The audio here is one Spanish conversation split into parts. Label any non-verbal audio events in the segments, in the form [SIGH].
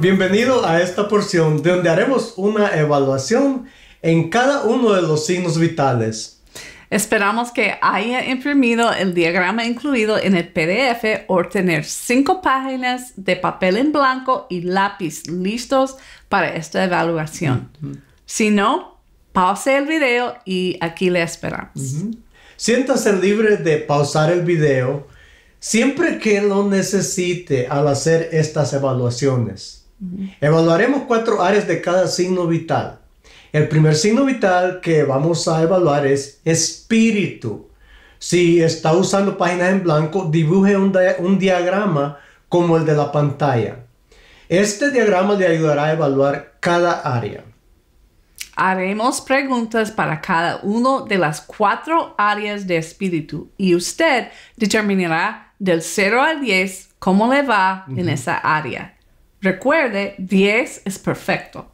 Bienvenido a esta porción donde haremos una evaluación en cada uno de los signos vitales. Esperamos que haya imprimido el diagrama incluido en el PDF o tener cinco páginas de papel en blanco y lápiz listos para esta evaluación. Si no, pause el video y aquí le esperamos. Siéntase libre de pausar el video siempre que lo necesite al hacer estas evaluaciones. Evaluaremos cuatro áreas de cada signo vital el primer signo vital que vamos a evaluar es espíritu. Si está usando páginas en blanco, dibuje un, diagrama como el de la pantalla. Este diagrama le ayudará a evaluar cada área. Haremos preguntas para cada una de las cuatro áreas de espíritu y usted determinará del 0 al 10 cómo le va en esa área. Recuerde, 10 es perfecto.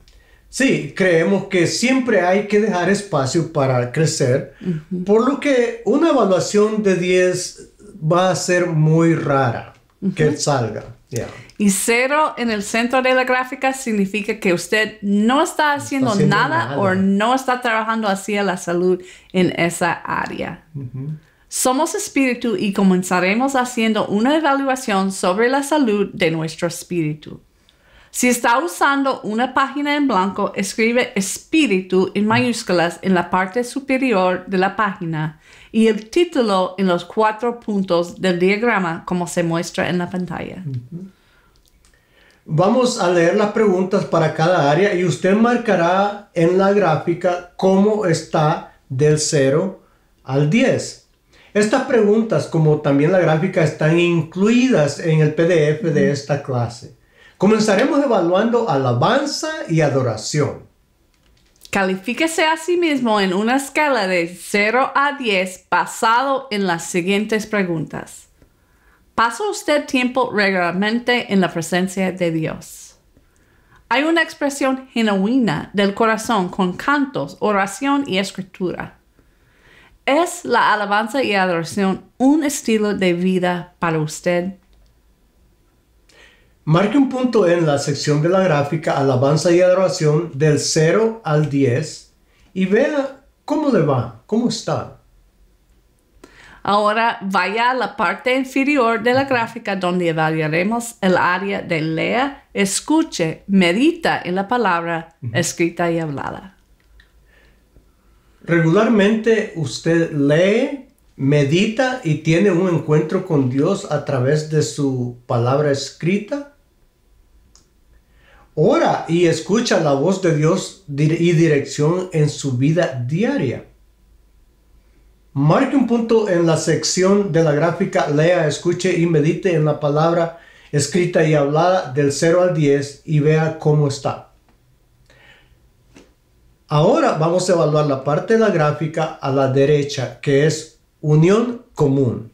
Sí, creemos que siempre hay que dejar espacio para crecer, por lo que una evaluación de 10 va a ser muy rara que salga. Y cero en el centro de la gráfica significa que usted no está haciendo, nada, o no está trabajando hacia la salud en esa área. Somos espíritu y comenzaremos haciendo una evaluación sobre la salud de nuestro espíritu. Si está usando una página en blanco, escribe espíritu en mayúsculas en la parte superior de la página y el título en los cuatro puntos del diagrama como se muestra en la pantalla. Vamos a leer las preguntas para cada área y usted marcará en la gráfica cómo está del 0 al 10. Estas preguntas, como también la gráfica, están incluidas en el PDF de esta clase. Comenzaremos evaluando alabanza y adoración. Califíquese a sí mismo en una escala de 0 a 10 basado en las siguientes preguntas. ¿Pasa usted tiempo regularmente en la presencia de Dios? Hay una expresión genuina del corazón con cantos, oración y escritura. ¿Es la alabanza y adoración un estilo de vida para usted? Marque un punto en la sección de la gráfica Alabanza y Adoración del 0 al 10 y vea cómo le va, cómo está. Ahora vaya a la parte inferior de la gráfica donde evaluaremos el área de lea, escuche, medita en la palabra escrita y hablada. Regularmente usted lee, medita y tiene un encuentro con Dios a través de su palabra escrita Ora y escucha la voz de Dios y dirección en su vida diaria. Marque un punto en la sección de la gráfica, lea, escuche y medite en la palabra escrita y hablada del 0 al 10 y vea cómo está. Ahora vamos a evaluar la parte de la gráfica a la derecha, que es unión común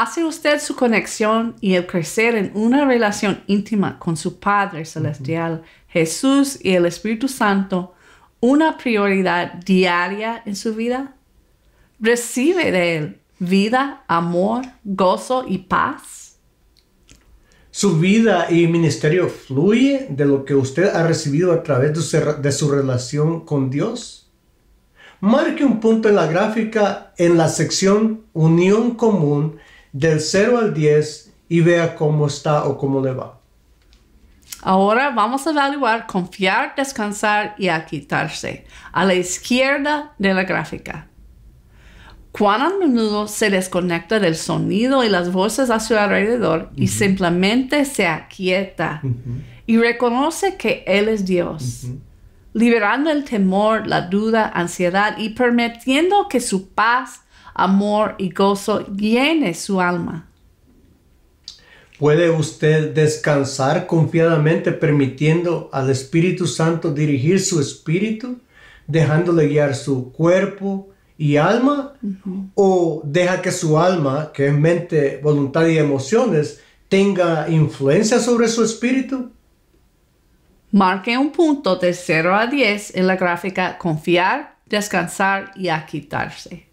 hace usted su conexión y el crecer en una relación íntima con su Padre Celestial, Jesús y el Espíritu Santo, una prioridad diaria en su vida? ¿Recibe de Él vida, amor, gozo y paz? Su vida y ministerio fluye de lo que usted ha recibido a través de de su relación con Dios. Marque un punto en la gráfica en la sección Unión Común del 0 al 10 y vea cómo está o cómo le va. Ahora vamos a evaluar confiar, descansar y quitarse a la izquierda de la gráfica. Cuán a menudo se desconecta del sonido y las voces a su alrededor y simplemente se aquieta y reconoce que Él es Dios, liberando el temor, la duda, ansiedad y permitiendo que su paz amor y gozo llene su alma. ¿Puede usted descansar confiadamente permitiendo al Espíritu Santo dirigir su espíritu, dejándole guiar su cuerpo y alma? ¿O deja que su alma, que es mente, voluntad y emociones, tenga influencia sobre su espíritu? Marque un punto de 0 a 10 en la gráfica confiar, descansar y aquitarse.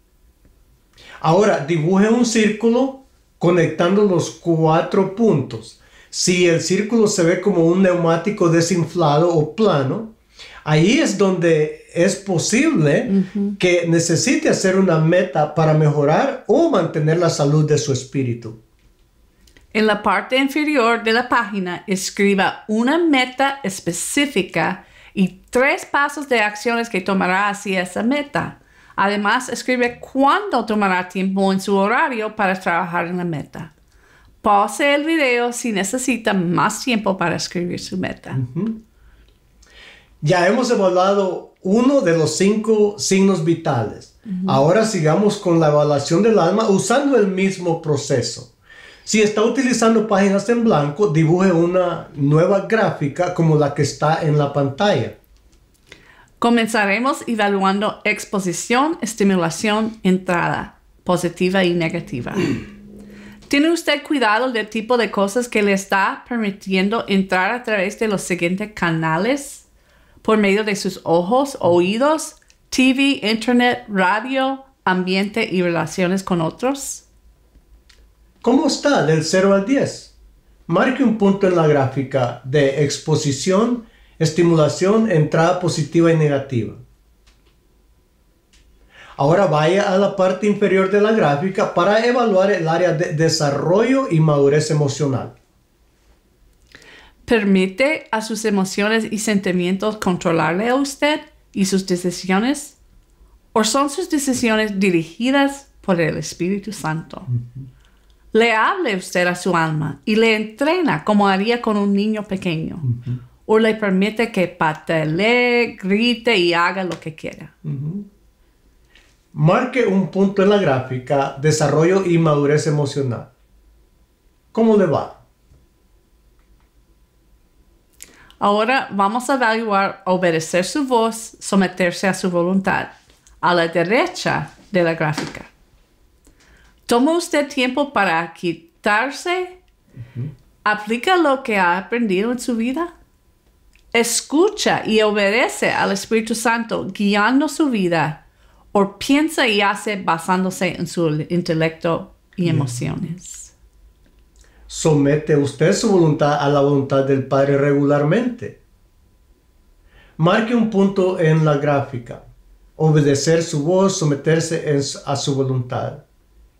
Ahora, dibuje un círculo conectando los cuatro puntos. Si el círculo se ve como un neumático desinflado o plano, ahí es donde es posible que necesite hacer una meta para mejorar o mantener la salud de su espíritu. En la parte inferior de la página escriba una meta específica y tres pasos de acciones que tomará hacia esa meta. Además, escribe cuándo tomará tiempo en su horario para trabajar en la meta. Pause el video si necesita más tiempo para escribir su meta. Ya hemos evaluado uno de los cinco signos vitales. Ahora sigamos con la evaluación del alma usando el mismo proceso. Si está utilizando páginas en blanco, dibuje una nueva gráfica como la que está en la pantalla. Comenzaremos evaluando exposición, estimulación, entrada, positiva y negativa. ¿Tiene usted cuidado del tipo de cosas que le está permitiendo entrar a través de los siguientes canales? Por medio de sus ojos, oídos, TV, Internet, radio, ambiente y relaciones con otros. ¿Cómo está del 0 al 10? Marque un punto en la gráfica de exposición, Estimulación, entrada positiva y negativa. Ahora vaya a la parte inferior de la gráfica para evaluar el área de desarrollo y madurez emocional. ¿Permite a sus emociones y sentimientos controlarle a usted y sus decisiones? ¿O son sus decisiones dirigidas por el Espíritu Santo? Le hable usted a su alma y le entrena como haría con un niño pequeño o le permite que patalee, grite y haga lo que quiera. Marque un punto en la gráfica desarrollo y madurez emocional. ¿Cómo le va? Ahora vamos a evaluar obedecer su voz, someterse a su voluntad, a la derecha de la gráfica. Toma usted tiempo para quitarse, aplica lo que ha aprendido en su vida escucha y obedece al Espíritu Santo guiando su vida o piensa y hace basándose en su intelecto y emociones. Somete usted su voluntad a la voluntad del Padre regularmente. Marque un punto en la gráfica. Obedecer su voz, someterse a su voluntad.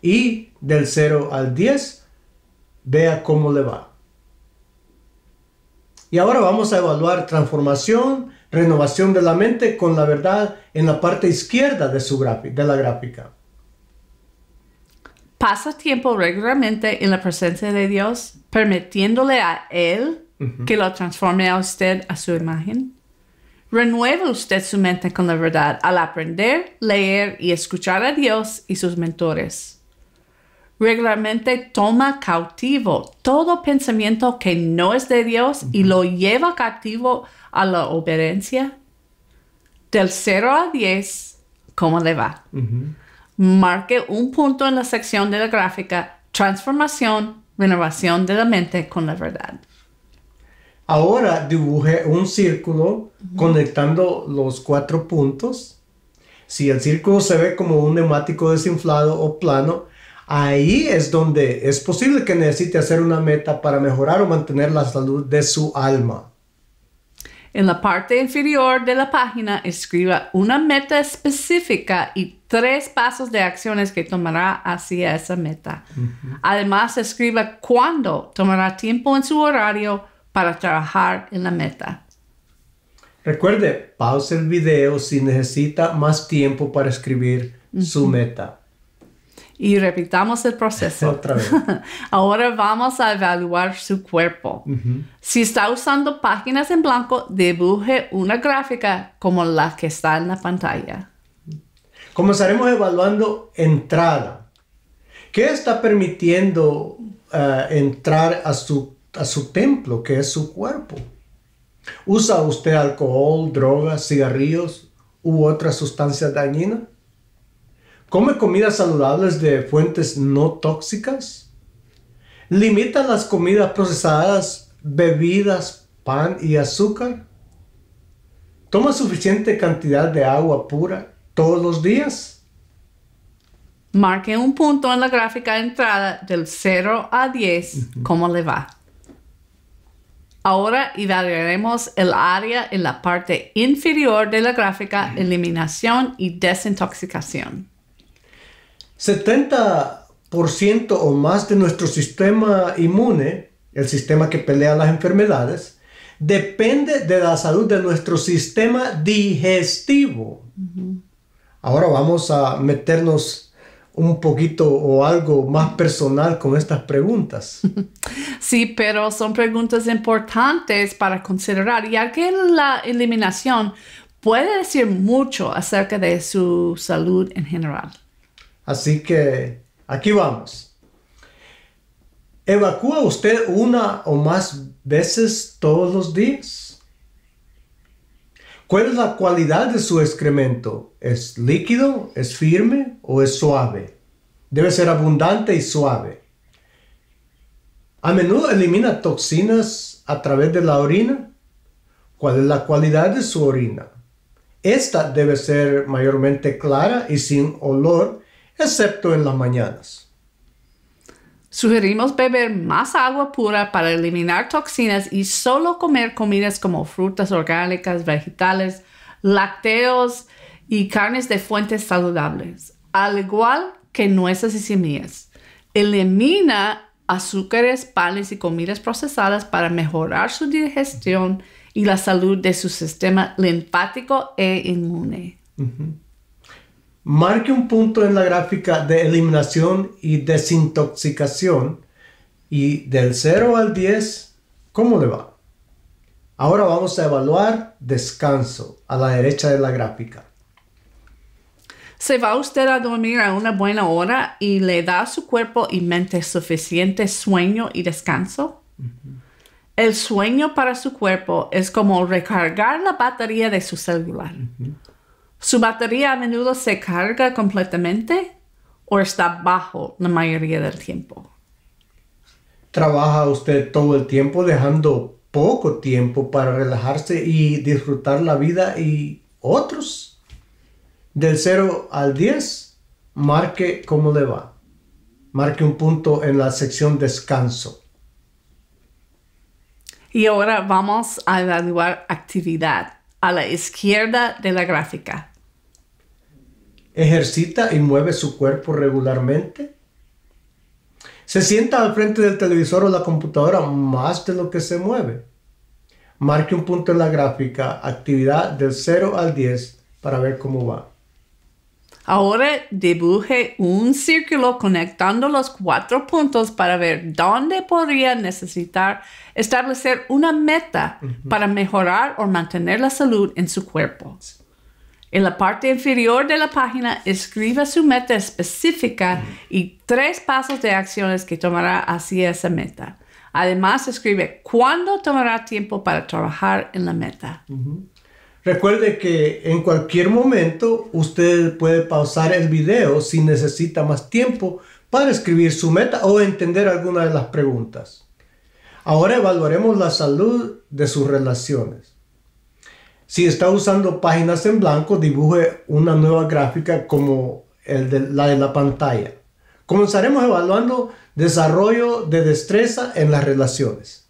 Y del 0 al 10, vea cómo le va. Y ahora vamos a evaluar transformación, renovación de la mente con la verdad en la parte izquierda de, su la gráfica. Pasa tiempo regularmente en la presencia de Dios, permitiéndole a Él que lo transforme a usted a su imagen. ¿Renueva usted su mente con la verdad al aprender, leer y escuchar a Dios y sus mentores regularmente toma cautivo todo pensamiento que no es de Dios y lo lleva cautivo a la obediencia. Del 0 a 10, ¿cómo le va? Marque un punto en la sección de la gráfica transformación, renovación de la mente con la verdad. Ahora dibuje un círculo conectando los cuatro puntos. Si el círculo se ve como un neumático desinflado o plano, Ahí es donde es posible que necesite hacer una meta para mejorar o mantener la salud de su alma. En la parte inferior de la página escriba una meta específica y tres pasos de acciones que tomará hacia esa meta. Además, escriba cuándo tomará tiempo en su horario para trabajar en la meta. Recuerde, pause el video si necesita más tiempo para escribir su meta y repitamos el proceso. [LAUGHS] Otra vez. [LAUGHS] Ahora vamos a evaluar su cuerpo. Si está usando páginas en blanco, dibuje una gráfica como la que está en la pantalla. Comenzaremos evaluando entrada. ¿Qué está permitiendo eh, entrar a su, a su templo, que es su cuerpo? ¿Usa usted alcohol, drogas, cigarrillos u otras sustancias dañinas? Come comidas saludables de fuentes no tóxicas. Limita las comidas procesadas, bebidas, pan y azúcar. Toma suficiente cantidad de agua pura todos los días. Marque un punto en la gráfica de entrada del 0 a 10, como cómo le va. Ahora evaluaremos el área en la parte inferior de la gráfica eliminación y desintoxicación. 70% o más de nuestro sistema inmune, el sistema que pelea las enfermedades, depende de la salud de nuestro sistema digestivo. Ahora vamos a meternos un poquito o algo más personal con estas preguntas. [LAUGHS] Sí, pero son preguntas importantes para considerar, ya que la eliminación puede decir mucho acerca de su salud en general. Así que aquí vamos. ¿Evacúa usted una o más veces todos los días? ¿Cuál es la calidad de su excremento? ¿Es líquido, es firme o es suave? Debe ser abundante y suave. ¿A menudo elimina toxinas a través de la orina? ¿Cuál es la calidad de su orina? Esta debe ser mayormente clara y sin olor excepto en las mañanas. Sugerimos beber más agua pura para eliminar toxinas y solo comer comidas como frutas orgánicas, vegetales, lácteos y carnes de fuentes saludables, al igual que nueces y semillas. Elimina azúcares, panes y comidas procesadas para mejorar su digestión y la salud de su sistema linfático e inmune marque un punto en la gráfica de eliminación y desintoxicación y del 0 al 10, ¿cómo le va? Ahora vamos a evaluar descanso a la derecha de la gráfica. Se va usted a dormir a una buena hora y le da a su cuerpo y mente suficiente sueño y descanso. El sueño para su cuerpo es como recargar la batería de su celular. Su batería a menudo se carga completamente o está bajo la mayoría del tiempo. ¿Trabaja usted todo el tiempo dejando poco tiempo para relajarse y disfrutar la vida y otros? Del 0 al 10, marque cómo le va. Marque un punto en la sección descanso. Y ahora vamos a evaluar actividad a la izquierda de la gráfica ejercita y mueve su cuerpo regularmente. Se sienta al frente del televisor o la computadora más de lo que se mueve. Marque un punto en la gráfica, actividad del 0 al 10 para ver cómo va. Ahora dibuje un círculo conectando los cuatro puntos para ver dónde podría necesitar establecer una meta para mejorar o mantener la salud en su cuerpo. En la parte inferior de la página, escriba su meta específica y tres pasos de acciones que tomará hacia esa meta. Además, escribe cuándo tomará tiempo para trabajar en la meta. Recuerde que en cualquier momento usted puede pausar el video si necesita más tiempo para escribir su meta o entender alguna de las preguntas. Ahora evaluaremos la salud de sus relaciones. Si está usando páginas en blanco, dibuje una nueva gráfica como el de, la de la pantalla. Comenzaremos evaluando desarrollo de destreza en las relaciones.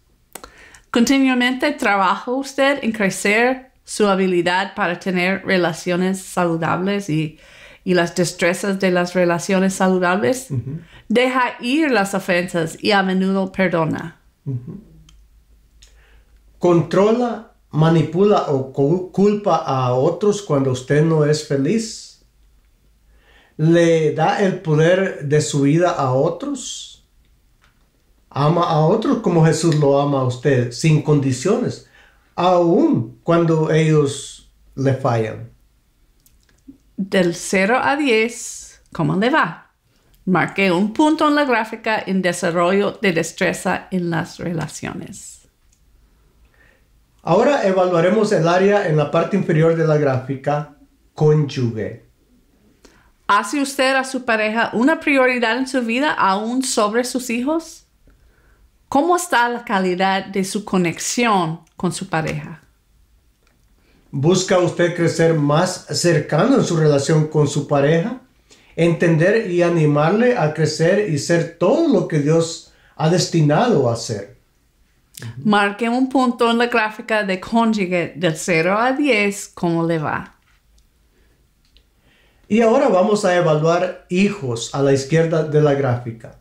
Continuamente trabaja usted en crecer su habilidad para tener relaciones saludables y, las destrezas de las relaciones saludables. Deja ir las ofensas y a menudo perdona. Controla manipula o culpa a otros cuando usted no es feliz? ¿Le da el poder de su vida a otros? Ama a otros como Jesús lo ama a usted, sin condiciones, aún cuando ellos le fallan. Del 0 a 10, ¿cómo le va? Marqué un punto en la gráfica en desarrollo de destreza en las relaciones. Ahora evaluaremos el área en la parte inferior de la gráfica cónyuge. ¿Hace usted a su pareja una prioridad en su vida aún sobre sus hijos? ¿Cómo está la calidad de su conexión con su pareja? ¿Busca usted crecer más cercano en su relación con su pareja? ¿Entender y animarle a crecer y ser todo lo que Dios ha destinado a ser? Marque un punto en la gráfica de cónyuge del 0 a 10, ¿cómo le va? Y ahora vamos a evaluar hijos a la izquierda de la gráfica.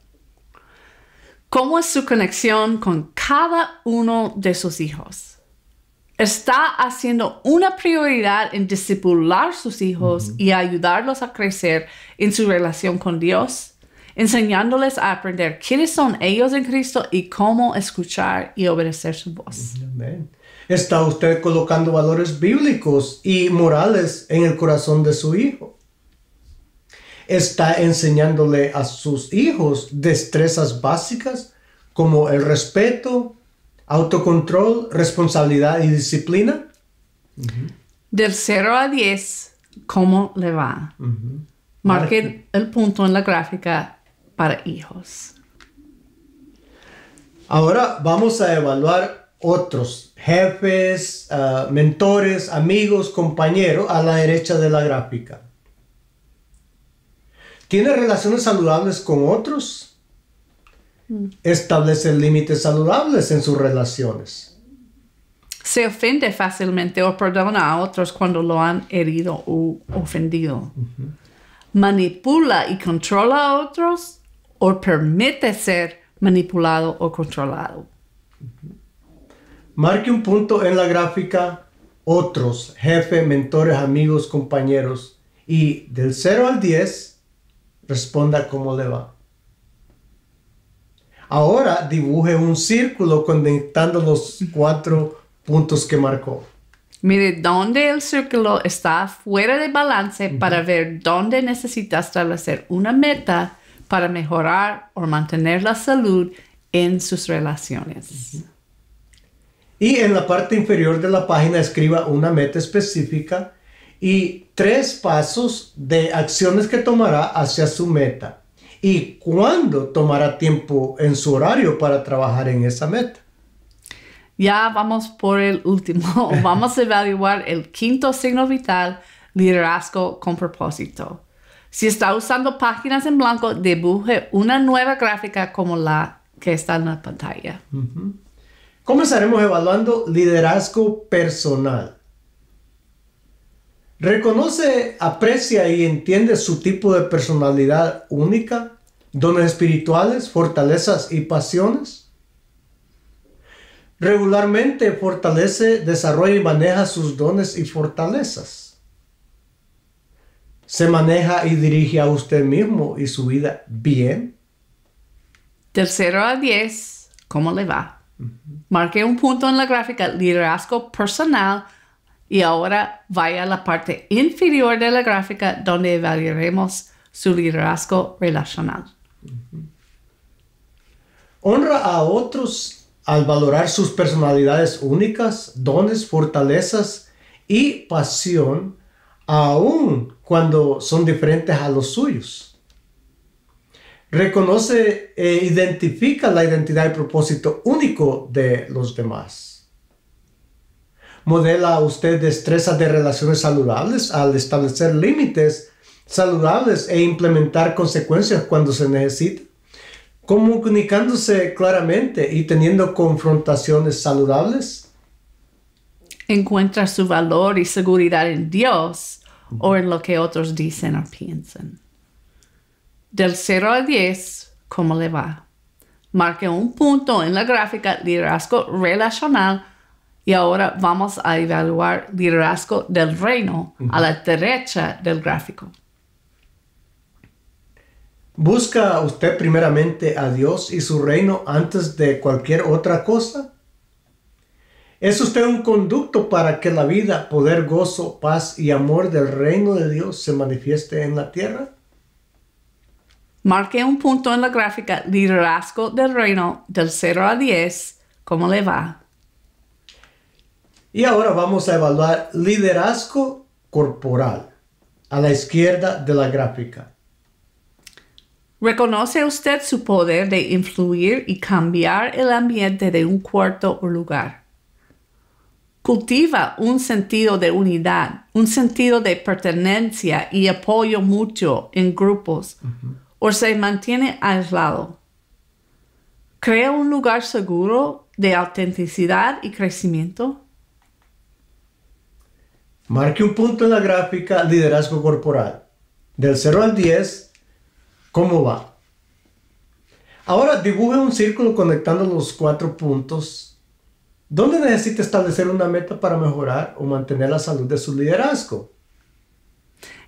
¿Cómo es su conexión con cada uno de sus hijos? ¿Está haciendo una prioridad en discipular sus hijos y ayudarlos a crecer en su relación con Dios? enseñándoles a aprender quiénes son ellos en Cristo y cómo escuchar y obedecer su voz. Está usted colocando valores bíblicos y morales en el corazón de su hijo. Está enseñándole a sus hijos destrezas básicas como el respeto, autocontrol, responsabilidad y disciplina. Del 0 a 10, ¿cómo le va? Marque el punto en la gráfica para hijos. Ahora vamos a evaluar otros jefes, ah, mentores, amigos, compañeros a la derecha de la gráfica. ¿Tiene relaciones saludables con otros? Mm. Establece límites saludables en sus relaciones. Se ofende fácilmente o perdona a otros cuando lo han herido o ofendido. Manipula y controla a otros o permite ser manipulado o controlado. Marque un punto en la gráfica otros, jefe, mentores, amigos, compañeros y del 0 al 10 responda cómo le va. Ahora dibuje un círculo conectando los cuatro puntos que marcó. Mire dónde el círculo está fuera de balance para ver dónde necesitas establecer una meta para mejorar o mantener la salud en sus relaciones. Y en la parte inferior de la página escriba una meta específica y tres pasos de acciones que tomará hacia su meta y cuándo tomará tiempo en su horario para trabajar en esa meta. Ya vamos por el último. [LAUGHS] vamos a evaluar el quinto signo vital, liderazgo con propósito. Si está usando páginas en blanco, dibuje una nueva gráfica como la que está en la pantalla. Comenzaremos evaluando liderazgo personal. Reconoce, aprecia y entiende su tipo de personalidad única, dones espirituales, fortalezas y pasiones. Regularmente fortalece, desarrolla y maneja sus dones y fortalezas se maneja y dirige a usted mismo y su vida bien. Tercero a 10, ¿cómo le va? Marque Marqué un punto en la gráfica, liderazgo personal, y ahora vaya a la parte inferior de la gráfica donde evaluaremos su liderazgo relacional. Honra a otros al valorar sus personalidades únicas, dones, fortalezas y pasión, aún cuando son diferentes a los suyos. Reconoce e identifica la identidad y propósito único de los demás. Modela usted destrezas de relaciones saludables al establecer límites saludables e implementar consecuencias cuando se necesita, comunicándose claramente y teniendo confrontaciones saludables. Encuentra su valor y seguridad en Dios o en lo que otros dicen o piensan. Del 0 a 10, ¿cómo le va? Marque un punto en la gráfica liderazgo relacional y ahora vamos a evaluar liderazgo del reino a la derecha del gráfico. ¿Busca usted primeramente a Dios y su reino antes de cualquier otra cosa? Es usted un conducto para que la vida, poder, gozo, paz y amor del reino de Dios se manifieste en la tierra. Marque un punto en la gráfica liderazgo del reino del 0 a 10. ¿Cómo le va? Y ahora vamos a evaluar liderazgo corporal a la izquierda de la gráfica. ¿Reconoce usted su poder de influir y cambiar el ambiente de un cuarto o lugar? Cultiva un sentido de unidad, un sentido de pertenencia y apoyo mutuo en grupos o se mantiene aislado. Crea un lugar seguro de autenticidad y crecimiento. Marque un punto en la gráfica liderazgo corporal. Del 0 al 10, ¿cómo va? Ahora dibuje un círculo conectando los cuatro puntos ¿Dónde necesita establecer una meta para mejorar o mantener la salud de su liderazgo?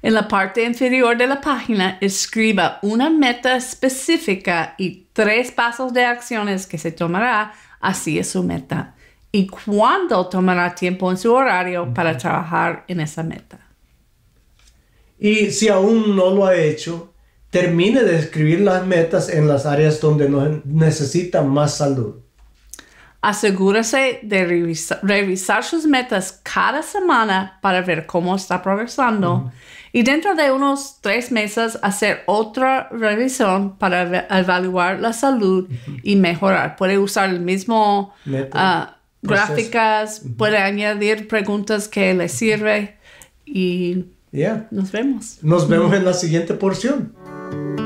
En la parte inferior de la página, escriba una meta específica y tres pasos de acciones que se tomará así es su meta y cuándo tomará tiempo en su horario para trabajar en esa meta. Y si aún no lo ha hecho, termine de escribir las metas en las áreas donde necesita más salud. Asegúrese de revisar sus metas cada semana para ver cómo está progresando y dentro de unos tres meses hacer otra revisión para evaluar la salud y mejorar. Puede usar el mismo ah, eh, gráficas, puede añadir preguntas que le sirve y nos vemos. Nos vemos en la siguiente porción.